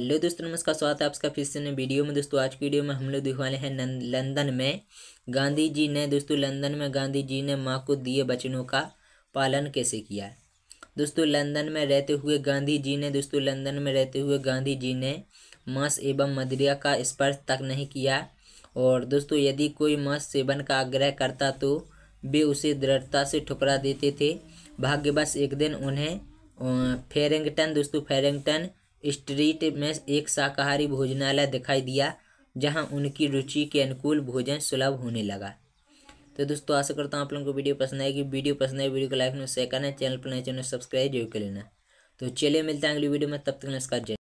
hello दोस्तों नमस्कार स्वागत है आपका फिर से नए वीडियो में दोस्तों आज की वीडियो में हम लोग दिखाने हैं लंदन में गांधी जी ने दोस्तों लंदन में गांधी जी ने माँ को दिए वचनों का पालन कैसे किया दोस्तों लंदन में रहते हुए गांधी जी ने दोस्तों लंदन में रहते हुए गांधी जी ने मांस एवं मदिरा का स्पर्श तक नहीं किया और दोस्तों यदि कोई मांस सेवन का आग्रह करता तो वे उसे दृढ़ता से ठुकरा देते थे भाग्यवश एक दिन उन्हें फेरिंगटन दोस्तों फेरिंगटन स्ट्रीट में एक शाकाहारी भोजनालय दिखाई दिया जहां उनकी रुचि के अनुकूल भोजन सुलभ होने लगा तो दोस्तों आशा करता हूँ आप लोगों को वीडियो पसंद आएगी वीडियो पसंद आए वीडियो को लाइक में शेयर करना चैनल पर नए चैनल सब्सक्राइब जरूर कर लेना तो चलिए मिलते हैं अगली वीडियो में तब तक नमस्कार जय